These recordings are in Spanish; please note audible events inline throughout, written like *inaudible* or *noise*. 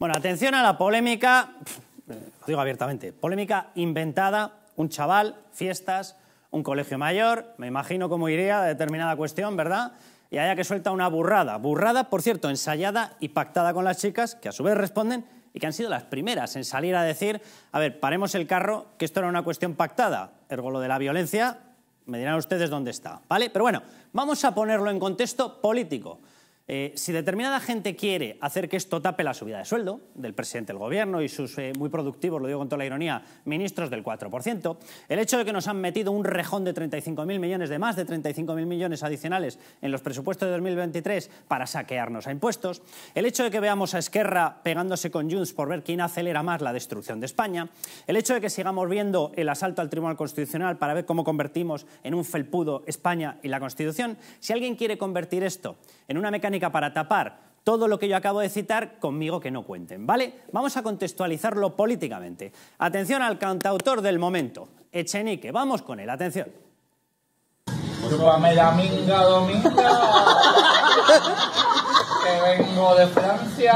Bueno, atención a la polémica, lo digo abiertamente, polémica inventada, un chaval, fiestas, un colegio mayor, me imagino cómo iría determinada cuestión, ¿verdad? Y haya que suelta una burrada, burrada, por cierto, ensayada y pactada con las chicas, que a su vez responden y que han sido las primeras en salir a decir, a ver, paremos el carro, que esto era una cuestión pactada, ergo lo de la violencia, me dirán ustedes dónde está, ¿vale? Pero bueno, vamos a ponerlo en contexto político. Eh, si determinada gente quiere hacer que esto tape la subida de sueldo del presidente del gobierno y sus eh, muy productivos, lo digo con toda la ironía, ministros del 4%, el hecho de que nos han metido un rejón de 35.000 millones, de más de 35.000 millones adicionales en los presupuestos de 2023 para saquearnos a impuestos, el hecho de que veamos a Esquerra pegándose con Junts por ver quién acelera más la destrucción de España, el hecho de que sigamos viendo el asalto al Tribunal Constitucional para ver cómo convertimos en un felpudo España y la Constitución, si alguien quiere convertir esto en una mecánica para tapar todo lo que yo acabo de citar, conmigo que no cuenten, ¿vale? Vamos a contextualizarlo políticamente. Atención al cantautor del momento, Echenique. Vamos con él, atención. Chúpame la minga, dominga, *laughs* que vengo de Francia.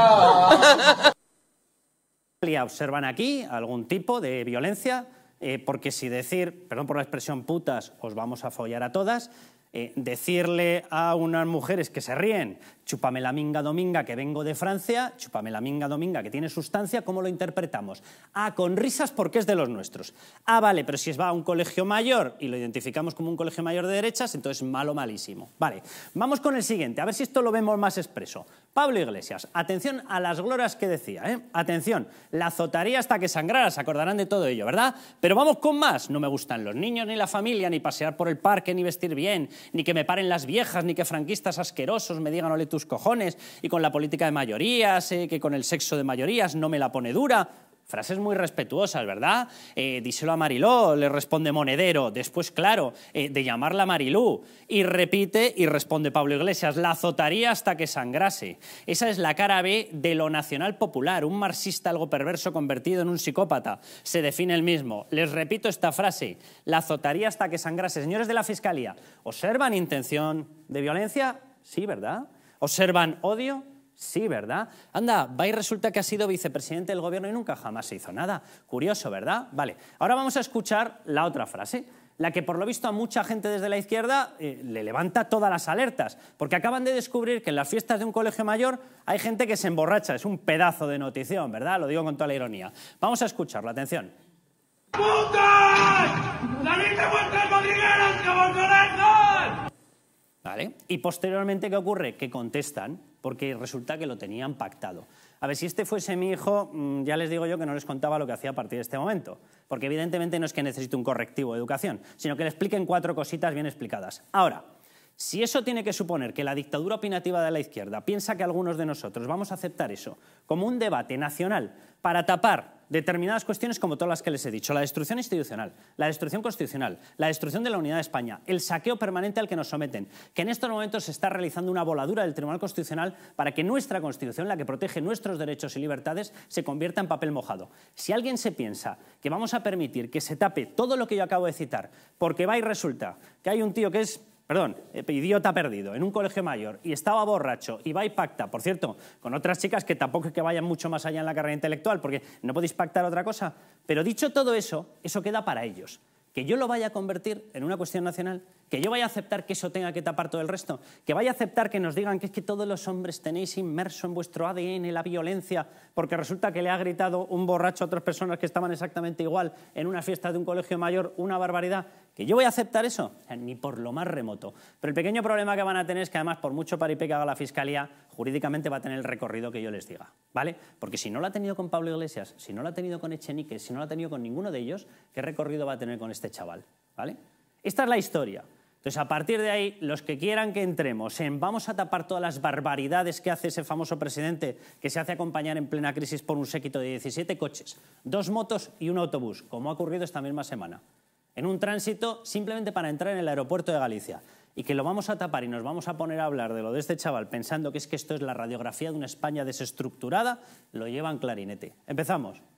¿Observan aquí algún tipo de violencia? Eh, porque si decir, perdón por la expresión putas, os vamos a follar a todas, eh, decirle a unas mujeres que se ríen, chúpame la minga dominga que vengo de Francia, chúpame la minga dominga que tiene sustancia, ¿cómo lo interpretamos? Ah, con risas porque es de los nuestros. Ah, vale, pero si va a un colegio mayor y lo identificamos como un colegio mayor de derechas, entonces malo, malísimo. Vale, vamos con el siguiente, a ver si esto lo vemos más expreso. Pablo Iglesias, atención a las gloras que decía, ¿eh? Atención, la azotaría hasta que sangrara, se acordarán de todo ello, ¿verdad? Pero vamos con más, no me gustan los niños, ni la familia, ni pasear por el parque, ni vestir bien, ni que me paren las viejas, ni que franquistas asquerosos me digan ole tus cojones, y con la política de mayorías, eh, que con el sexo de mayorías no me la pone dura. Frases muy respetuosas, ¿verdad? Eh, díselo a Mariló, le responde Monedero. Después, claro, eh, de llamarla Marilú. Y repite y responde Pablo Iglesias, la azotaría hasta que sangrase. Esa es la cara B de lo nacional popular, un marxista algo perverso convertido en un psicópata. Se define el mismo. Les repito esta frase, la azotaría hasta que sangrase. Señores de la Fiscalía, ¿observan intención de violencia? Sí, ¿verdad? ¿Observan odio? Sí, ¿verdad? Anda, va y resulta que ha sido vicepresidente del gobierno y nunca jamás se hizo nada. Curioso, ¿verdad? Vale, ahora vamos a escuchar la otra frase, la que por lo visto a mucha gente desde la izquierda eh, le levanta todas las alertas, porque acaban de descubrir que en las fiestas de un colegio mayor hay gente que se emborracha, es un pedazo de notición, ¿verdad? Lo digo con toda la ironía. Vamos a escucharlo, atención. ¡Putas! que Vale, y posteriormente, ¿qué ocurre? Que contestan porque resulta que lo tenían pactado. A ver, si este fuese mi hijo, mm, ya les digo yo que no les contaba lo que hacía a partir de este momento, porque evidentemente no es que necesite un correctivo de educación, sino que le expliquen cuatro cositas bien explicadas. Ahora, si eso tiene que suponer que la dictadura opinativa de la izquierda piensa que algunos de nosotros vamos a aceptar eso como un debate nacional para tapar determinadas cuestiones como todas las que les he dicho, la destrucción institucional, la destrucción constitucional, la destrucción de la unidad de España, el saqueo permanente al que nos someten, que en estos momentos se está realizando una voladura del Tribunal Constitucional para que nuestra Constitución, la que protege nuestros derechos y libertades, se convierta en papel mojado. Si alguien se piensa que vamos a permitir que se tape todo lo que yo acabo de citar, porque va y resulta que hay un tío que es perdón, idiota perdido, en un colegio mayor y estaba borracho y va y pacta, por cierto, con otras chicas que tampoco que vayan mucho más allá en la carrera intelectual, porque no podéis pactar otra cosa. Pero dicho todo eso, eso queda para ellos. Que yo lo vaya a convertir en una cuestión nacional, que yo vaya a aceptar que eso tenga que tapar todo el resto, que vaya a aceptar que nos digan que es que todos los hombres tenéis inmerso en vuestro ADN la violencia, porque resulta que le ha gritado un borracho a otras personas que estaban exactamente igual en una fiesta de un colegio mayor, una barbaridad, que yo voy a aceptar eso, ni por lo más remoto. Pero el pequeño problema que van a tener es que además, por mucho paripé que haga la Fiscalía, jurídicamente va a tener el recorrido que yo les diga, ¿vale? Porque si no lo ha tenido con Pablo Iglesias, si no lo ha tenido con Echenique, si no lo ha tenido con ninguno de ellos, ¿qué recorrido va a tener con este chaval? ¿Vale? Esta es la historia. Entonces, a partir de ahí, los que quieran que entremos en vamos a tapar todas las barbaridades que hace ese famoso presidente que se hace acompañar en plena crisis por un séquito de 17 coches, dos motos y un autobús, como ha ocurrido esta misma semana, en un tránsito simplemente para entrar en el aeropuerto de Galicia, y que lo vamos a tapar y nos vamos a poner a hablar de lo de este chaval pensando que es que esto es la radiografía de una España desestructurada, lo llevan clarinete. Empezamos.